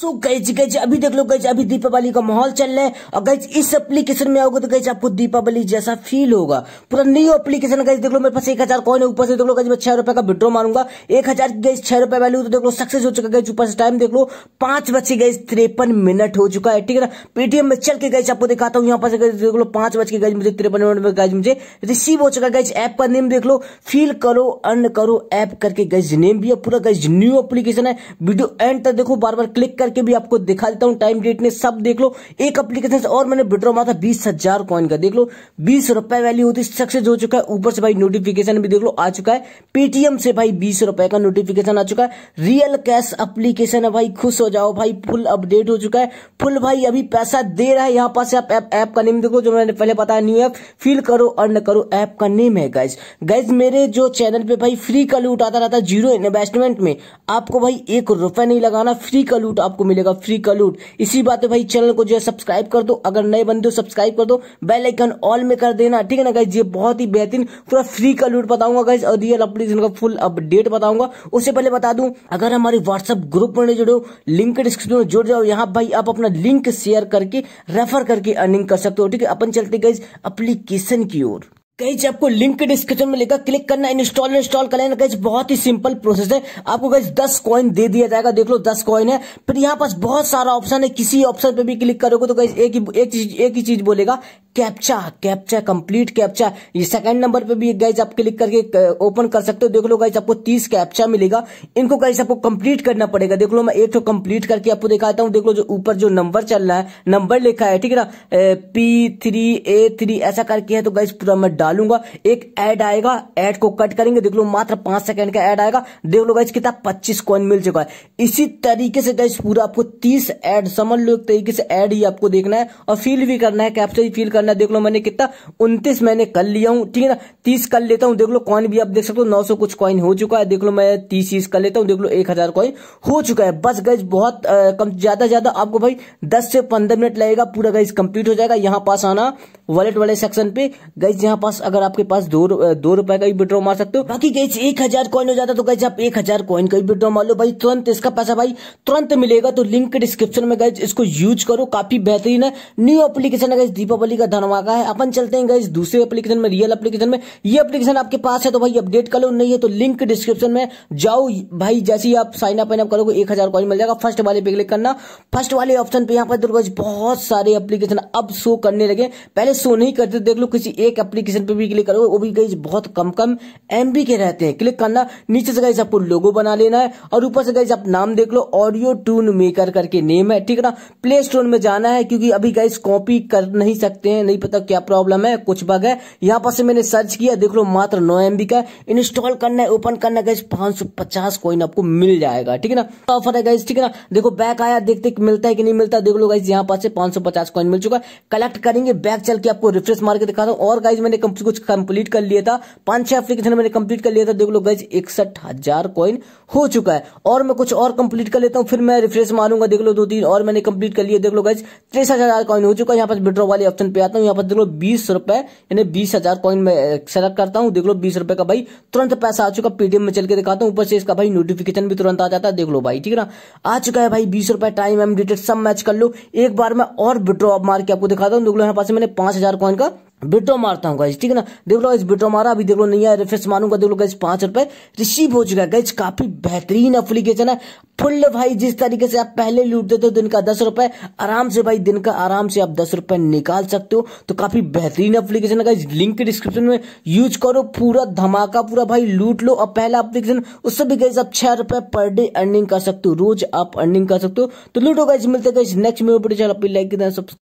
सो so guys guys अभी देख लो guys अभी दीपावली का माहौल चल रहा है और गैज इस एप्लीकेशन में आओगे तो गैज आपको दीपावली जैसा फील होगा पूरा न्यू एप्लीकेशन गैज देख लो मेरे पास एक हजार कॉइन है ऊपर से देख लो गैज मैं छह रुपए का विड्रो मारूंगा एक हजार गैस छह रुपए वैल्यू तो देख लो सक्सेस हो चुका गैस ऊपर से टाइम देख लो पांच बज गैस तिरपन मिनट हो चुका है ठीक है ना पेटीएम में चल के गैस आपको दिखाता हूँ यहाँ पर देख लो पांच बज के गैज मुझे तिरपन मिनट में गैज मुझे रिसीव हो चुका गैस ऐप का नेम देख लो फील करो अर्न करो ऐप करके गैस नेम भी है पूरा गैस न्यू एप्लीकेशन है वीडियो एंड तक देखो बार बार क्लिक कर करके भी आपको दिखा देता हूँ टाइम डेट ने सब देख लो एक अप्लीकेशन और मैंने विड्रॉ मारा था बीस हजार कॉइन का देख लो बीस रुपए वैल्यू होती सक्सेस हो चुका है ऊपर से भाई नोटिफिकेशन भी देख लो आ चुका है पेटीएम से भाई बीस रुपए का नोटिफिकेशन आ चुका है रियल कैश अप्लीकेशन है भाई खुश हो जाओ भाई फुल अपडेट हो चुका है फुल भाई अभी पैसा दे रहा है यहाँ पास आप ऐप का नेम देखो जो मैंने पहले बताया न्यू ऐप फिल करो अर्न करो ऐप का नेम है गाइज गाइज मेरे जो चैनल पे भाई फ्री का लूट आता रहता है जीरो इन्वेस्टमेंट में आपको भाई एक रुपए नहीं लगाना फ्री का लूट आप आपको मिलेगा फ्री का लूट इसी बात है भाई चैनल को जो है सब्सक्राइब कर दो अगर नए बंदे हो सब्सक्राइब कर दो बेल आइकन ऑल में कर देना ठीक है ना गाइज ये बहुत ही बेहतरीन पूरा फ्री का लूट बताऊंगा गाइज और रियल अपडेशन का फुल अपडेट बताऊंगा उससे पहले बता दूं अगर हमारे व्हाट्सअप ग्रुप में जुड़े हो लिंक डिस्क्रिप्शन में जुड़ जाओ यहाँ भाई आप अपना लिंक शेयर करके रेफर करके अर्निंग कर सकते हो ठीक है अपन चलते गाइज एप्लीकेशन की ओर गैज आपको लिंक डिस्क्रिप्शन में लेकर क्लिक करना इंस्टॉल इंस्टॉल कर लेना गैज बहुत ही सिंपल प्रोसेस है आपको गैज दस कॉइन दे दिया जाएगा देख लो दस कॉइन है फिर यहाँ पास बहुत सारा ऑप्शन है किसी ऑप्शन पे भी क्लिक करोगे तो गैज एक ही एक चीज एक ही चीज बोलेगा कैप्चा कैप्चा कंप्लीट कैप्चा ये सेकंड नंबर पे भी गाइस आप क्लिक करके ओपन uh, कर सकते हो देख लो गाइस आपको तीस कैप्चा मिलेगा इनको गाइस आपको कंप्लीट करना पड़ेगा देख लो मैं एक तो कंप्लीट करके आपको दिखाता हूँ देख लो जो ऊपर जो नंबर चल रहा है नंबर लिखा है ठीक है ना पी थ्री ए थ्री ऐसा करके है तो गाइस पूरा मैं डालूंगा एक एड आएगा एड को कट करेंगे देख लो मात्र पांच सेकंड का एड आएगा देख लो गाइस कितना पच्चीस कॉइन मिल चुका है इसी तरीके से गाइस पूरा आपको तीस एड समझ लो तरीके से एड ही आपको देखना है और फील भी करना है कैप्चर ही फील करना करना देख लो मैंने कितना उन्तीस मैंने कर लिया हूँ ठीक है ना तीस कर लेता हूँ देख लो कॉइन भी आप देख सकते हो नौ कुछ कॉइन हो चुका है देख लो मैं तीस तीस कर लेता हूँ देख लो एक हजार कॉइन हो चुका है बस गैस बहुत कम ज्यादा ज्यादा आपको भाई दस से पंद्रह मिनट लगेगा पूरा गैस कंप्लीट हो जाएगा यहाँ पास आना वॉलेट वाले सेक्शन पे गैस यहाँ पास अगर आपके पास दो दो रुपए का भी विड्रॉ मार सकते हो बाकी गैस एक हजार कॉइन हो जाता तो गैस आप एक हजार कॉइन का भी विड्रॉ मार लो भाई तुरंत इसका पैसा भाई तुरंत मिलेगा तो लिंक डिस्क्रिप्शन में गैस इसको यूज करो काफी बेहतरीन है न्यू एप्लीकेशन है गैस दीपावली का धनवाका है अपन चलते हैं गाइज दूसरे एप्लीकेशन में रियल एप्लीकेशन में ये एप्लीकेशन आपके पास है तो भाई अपडेट कर लो नहीं है तो लिंक डिस्क्रिप्शन में जाओ भाई जैसे ही आप साइन अप आप करोगे एक हजार कॉइन मिल जाएगा फर्स्ट वाले पे क्लिक करना फर्स्ट वाले ऑप्शन पे यहाँ पर दुर्गाज तो बहुत सारे एप्लीकेशन अब शो करने लगे पहले शो नहीं करते देख लो किसी एक एप्लीकेशन पे भी क्लिक करोगे वो भी गाइज बहुत कम कम एमबी के रहते हैं क्लिक करना नीचे से गाइज आपको लोगो बना लेना है और ऊपर से गाइज आप नाम देख लो ऑडियो टून मेकर करके नेम है ठीक है ना प्ले स्टोर में जाना है क्योंकि अभी गाइज कॉपी कर नहीं सकते हैं नहीं पता क्या प्रॉब्लम है कुछ बग है यहाँ पर से मैंने सर्च किया देख लो मात्र नौ एम का इंस्टॉल करना है ओपन करना गैस पांच सौ पचास कॉइन आपको मिल जाएगा ठीक है ना ऑफर है गैस ठीक है ना देखो बैक आया देखते मिलता है कि नहीं मिलता देख लो गाइज यहाँ पास से पांच सौ पचास कॉइन मिल चुका कलेक्ट करेंगे बैक चल के आपको रिफ्रेश मार के दिखा दो और गाइज मैंने कुछ कंप्लीट कर लिया था पांच छह एप्लीकेशन मैंने कंप्लीट कर लिया था देख लो गाइज इकसठ हजार कॉइन हो चुका है और मैं कुछ और कंप्लीट कर लेता हूँ फिर मैं रिफ्रेश मारूंगा देख लो दो तीन और मैंने कंप्लीट कर लिया देख लो गाइज तीस हजार कॉइन हो चुका है यहाँ पास विड्रो वाले ऑप्शन पे जाता हूँ यहाँ पर देख लो बीस रुपए यानी बीस हजार कॉइन में सेलेक्ट करता हूँ देख लो बीस रुपए का भाई तुरंत पैसा आ चुका पेटीएम में चल के दिखाता हूँ ऊपर से इसका भाई नोटिफिकेशन भी तुरंत आ जाता है देख लो भाई ठीक है ना आ चुका है भाई बीस रुपए टाइम एम डिटेट सब मैच कर लो एक बार मैं और विड्रॉ मार के आपको दिखाता हूँ देख लो यहाँ पास मैंने पांच हजार कॉइन का बिटो मारता हूँ गाइज ठीक है ना देख लो इस बिटो मारा अभी देख लो नहीं आया तो रेफरेंस मारूंगा देख लो गाइज पांच रुपए रिसीव हो चुका है गाइज काफी बेहतरीन एप्लीकेशन है फुल भाई जिस तरीके से आप पहले लूटते थे दिन का दस रुपए आराम से भाई दिन का आराम से आप दस रुपए निकाल सकते हो तो काफी बेहतरीन एप्लीकेशन है गाइज लिंक डिस्क्रिप्शन में यूज करो पूरा धमाका पूरा भाई लूट लो और पहला एप्लीकेशन उससे भी गाइज आप छह रुपए पर डे अर्निंग कर सकते हो रोज आप अर्निंग कर सकते हो तो लूटो गाइज मिलते गाइज नेक्स्ट में लाइक